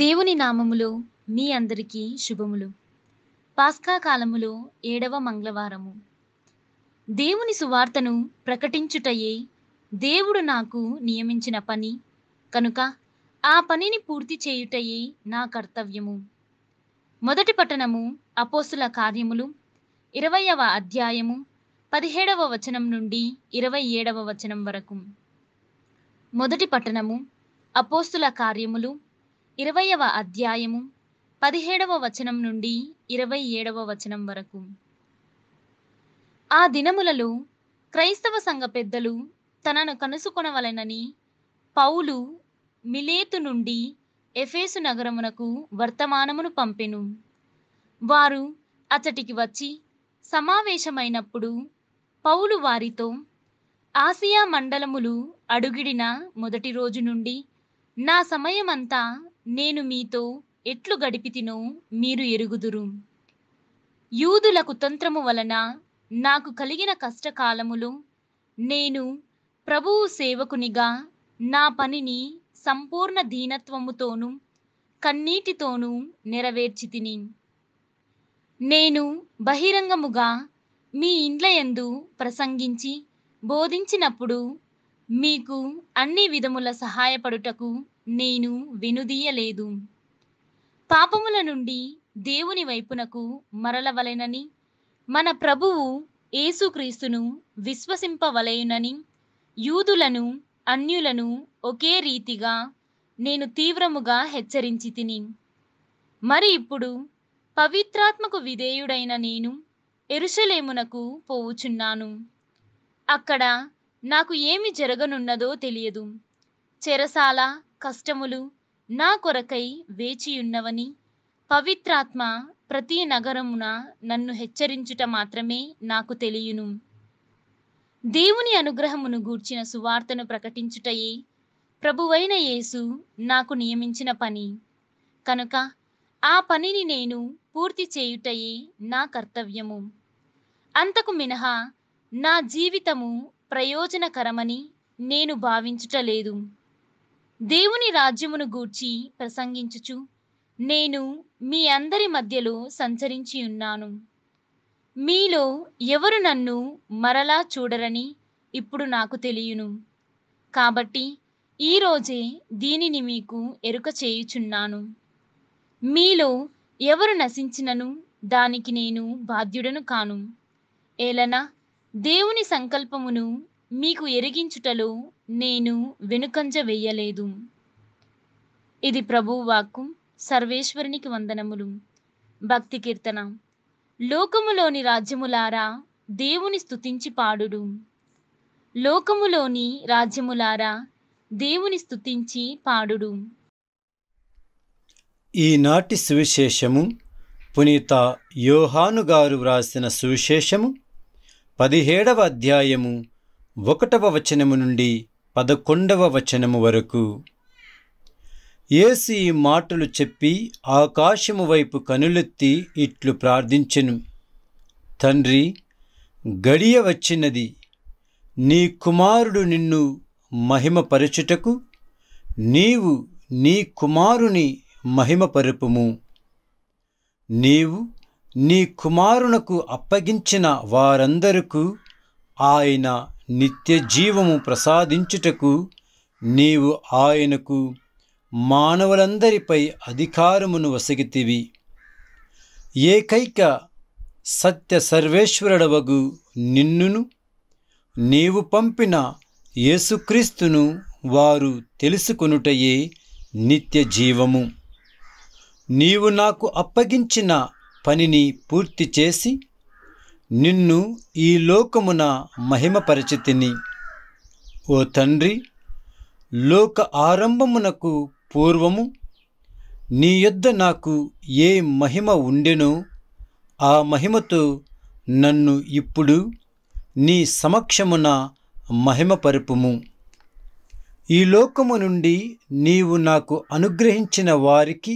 దేవుని నామములో మీ అందరికీ శుభములు పాస్కా కాలములో ఏడవ మంగళవారము దేవుని సువార్తను ప్రకటించుటయే దేవుడు నాకు నియమించిన పని కనుక ఆ పనిని పూర్తి చేయుటయే నా కర్తవ్యము మొదటి పట్టణము అపోసుల కార్యములు ఇరవయవ అధ్యాయము పదిహేడవ వచనం నుండి ఇరవై ఏడవ వచనం వరకు మొదటి పట్టణము అపోస్తుల కార్యములు ఇరవయవ అధ్యాయము పదిహేడవ వచనం నుండి ఇరవై ఏడవ వచనం వరకు ఆ దినములలో క్రైస్తవ సంఘ పెద్దలు తనను కనుసుకొనవలెనని పౌలు మిలేతు నుండి ఎఫేసు నగరమునకు వర్తమానమును పంపెను వారు అతటికి వచ్చి సమావేశమైనప్పుడు పౌలు వారితో ఆసియా మండలములు అడుగిడిన మొదటి రోజు నుండి నా సమయమంతా నేను మీతో ఎట్లు గడిపితిను మీరు ఎరుగుదురు యూదులకు తంత్రము వలన నాకు కలిగిన కష్టకాలములు నేను ప్రభువు సేవకునిగా నా పనిని సంపూర్ణ దీనత్వముతోనూ కన్నీటితోనూ నెరవేర్చితిని నేను బహిరంగముగా మీ ఇండ్లయందు ప్రసంగించి బోధించినప్పుడు మీకు అన్ని విధముల సహాయపడుటకు నేను వినుదీయలేదు పాపముల నుండి దేవుని వైపునకు మరలవలెనని మన ప్రభువు ఏసుక్రీస్తును విశ్వసింపవలయునని యూదులను అన్యులను ఒకే రీతిగా నేను తీవ్రముగా హెచ్చరించి తిని మరి ఇప్పుడు పవిత్రాత్మకు విధేయుడైన నేను ఎరుషలేమునకు పోవుచున్నాను అక్కడ నాకు ఏమి జరగనున్నదో తెలియదు చెరసాల కష్టములు నా కొరకై వేచియున్నవని పవిత్రాత్మ ప్రతి నగరమున నన్ను హెచ్చరించుట మాత్రమే నాకు తెలియను దేవుని అనుగ్రహమును గూర్చిన సువార్తను ప్రకటించుటయే ప్రభువైన యేసు నాకు నియమించిన పని కనుక ఆ పనిని నేను పూర్తి చేయుటయే నా కర్తవ్యము అంతకు మినహా నా జీవితము ప్రయోజనకరమని నేను భావించుటలేదు దేవుని రాజ్యమును గూర్చి ప్రసంగించుచు నేను మీ అందరి మధ్యలో సంచరించి ఉన్నాను మీలో ఎవరు నన్ను మరలా చూడరని ఇప్పుడు నాకు తెలియను కాబట్టి ఈరోజే దీనిని మీకు ఎరుక చేయుచున్నాను మీలో ఎవరు నశించినను దానికి నేను బాధ్యుడను కాను ఏలనా దేవుని సంకల్పమును మీకు ఎరిగించుటలో నేను వెనుకంజ వేయలేదు ఇది ప్రభువు వాక్కు సర్వేశ్వరునికి వందనములు భక్తి కీర్తన లోకములోని రాజ్యములారా దేవుని స్థుతించి పాడుడు లోకములోని రాజ్యములారా దేవుని స్థుతించి పాడుడు ఈనాటి సువిశేషము పునీత యోహానుగారు వ్రాసిన సువిశేషము పదిహేడవ అధ్యాయము ఒకటవ వచనము నుండి పదకొండవ వచనము వరకు ఏసు ఈ మాటలు చెప్పి ఆకాశము వైపు కనులెత్తి ఇట్లు ప్రార్థించెను తండ్రి గడియ వచ్చినది నీ కుమారుడు నిన్ను మహిమపరచుటకు నీవు నీ కుమారుని మహిమపరుపుము నీవు నీ కుమారునకు అప్పగించిన వారందరకు ఆయన నిత్య జీవము ప్రసాదించుటకు నీవు ఆయనకు మానవులందరిపై అధికారమును వసగితివి ఏకైక సత్య సర్వేశ్వరుడవగు నిన్నును నీవు పంపిన యేసుక్రీస్తును వారు తెలుసుకొనుటయే నిత్య జీవము నీవు నాకు అప్పగించిన పనిని పూర్తి చేసి నిన్ను ఈ లోకమున మహిమపరచితిని ఓ తండ్రి లోక ఆరంభమునకు పూర్వము నీ యొద్ద నాకు ఏ మహిమ ఉండెనో ఆ మహిమతో నన్ను ఇప్పుడు నీ సమక్షమున మహిమపరుపుము ఈ లోకము నుండి నీవు నాకు అనుగ్రహించిన వారికి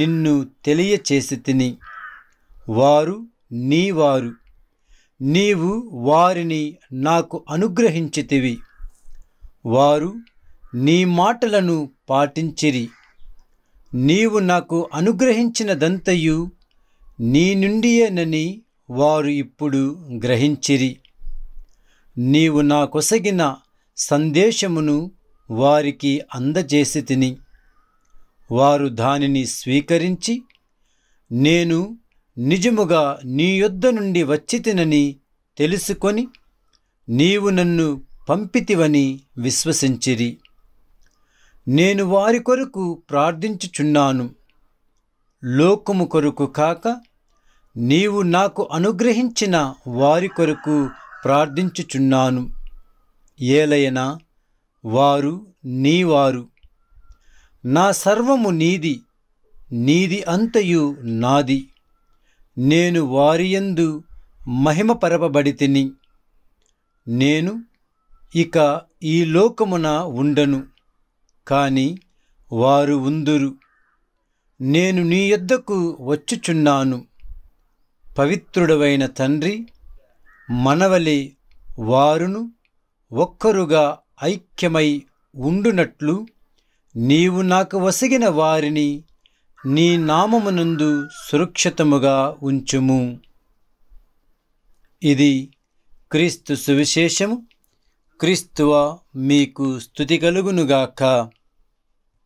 నిన్ను తెలియచేసి తిని వారు నీవారు నీవు వారిని నాకు అనుగ్రహించితివి వారు నీ మాటలను పాటించిరి నీవు నాకు అనుగ్రహించినదంతయు నీ నుండియేనని వారు ఇప్పుడు గ్రహించిరి నీవు నాకొసగిన సందేశమును వారికి అందజేసి తిని వారు దానిని స్వీకరించి నేను నిజముగా నీ యొద్ద నుండి వచ్చితినని తెలుసుకొని నీవు నన్ను పంపితివని విశ్వసించిరి నేను వారి కొరకు ప్రార్థించుచున్నాను లోకము కొరకు కాక నీవు నాకు అనుగ్రహించిన వారి కొరకు ప్రార్థించుచున్నాను ఏలయనా వారు నీవారు నా సర్వము నీది నీది అంతయు నాది నేను వారియందు మహిమపరపబడి తిని నేను ఇక ఈ లోకమున ఉండను కాని వారు ఉందురు నేను నీ యొద్దకు వచ్చుచున్నాను పవిత్రుడవైన తండ్రి మనవలే వారును ఒక్కరుగా ఐక్యమై ఉండునట్లు నీవు నాకు వసిగిన వారిని నీ నామమునందు సురక్షితముగా ఉంచుము ఇది క్రీస్తు సువిశేషము క్రీస్తువ మీకు స్థుతి కలుగునుగాక